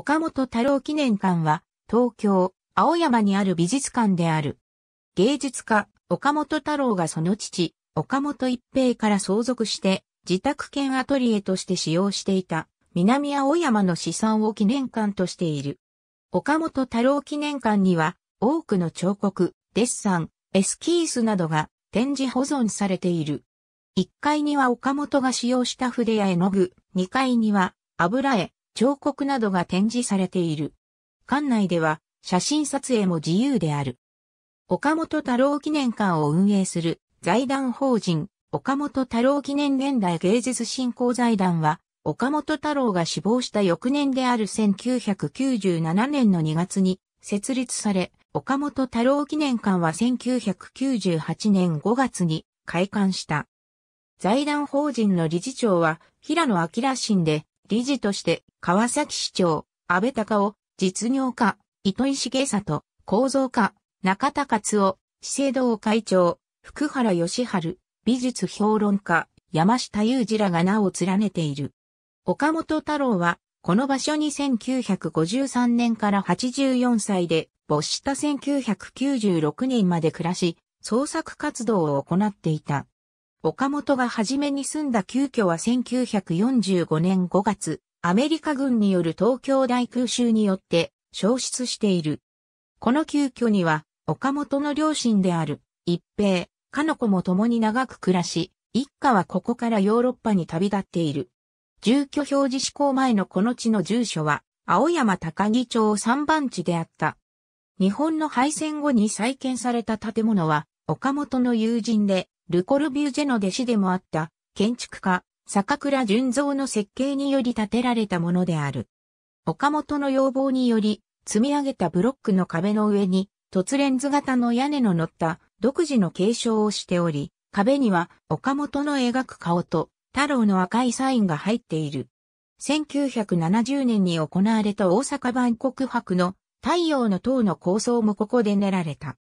岡本太郎記念館は、東京、青山にある美術館である。芸術家、岡本太郎がその父、岡本一平から相続して、自宅兼アトリエとして使用していた、南青山の資産を記念館としている。岡本太郎記念館には、多くの彫刻、デッサン、エスキースなどが展示保存されている。1階には岡本が使用した筆や絵の具、2階には油絵、彫刻などが展示されている。館内では写真撮影も自由である。岡本太郎記念館を運営する財団法人岡本太郎記念現代芸術振興財団は岡本太郎が死亡した翌年である1997年の2月に設立され、岡本太郎記念館は1998年5月に開館した。財団法人の理事長は平野明信で、理事として、川崎市長、安倍隆夫、実業家、糸井重里、構造家、中田勝夫、資生堂会長、福原義春、美術評論家、山下雄二らが名を連ねている。岡本太郎は、この場所に1953年から84歳で、没した1996年まで暮らし、創作活動を行っていた。岡本が初めに住んだ旧居は1945年5月、アメリカ軍による東京大空襲によって消失している。この旧居には、岡本の両親である、一平、かの子も共に長く暮らし、一家はここからヨーロッパに旅立っている。住居表示施行前のこの地の住所は、青山高木町3番地であった。日本の敗戦後に再建された建物は、岡本の友人で、ルコルビュージェの弟子でもあった建築家、坂倉純造の設計により建てられたものである。岡本の要望により、積み上げたブロックの壁の上に、突レンズ型の屋根の乗った独自の継承をしており、壁には岡本の描く顔と太郎の赤いサインが入っている。1970年に行われた大阪万国博の太陽の塔の構想もここで練られた。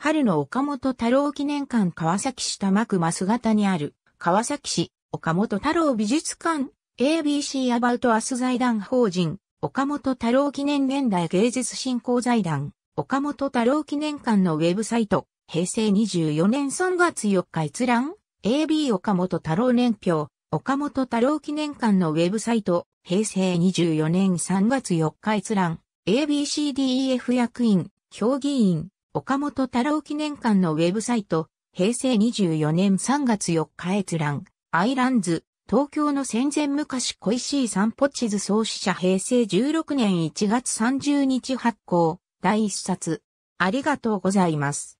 春の岡本太郎記念館川崎市多摩区増型にある川崎市岡本太郎美術館 ABC アバウトアス財団法人岡本太郎記念現代芸術振興財団岡本太郎記念館のウェブサイト平成24年3月4日閲覧 AB 岡本太郎年表岡本太郎記念館のウェブサイト平成24年3月4日閲覧 ABCDEF 役員評議員岡本太郎記念館のウェブサイト、平成24年3月4日閲覧、アイランズ、東京の戦前昔恋しい散歩地図創始者平成16年1月30日発行、第1冊。ありがとうございます。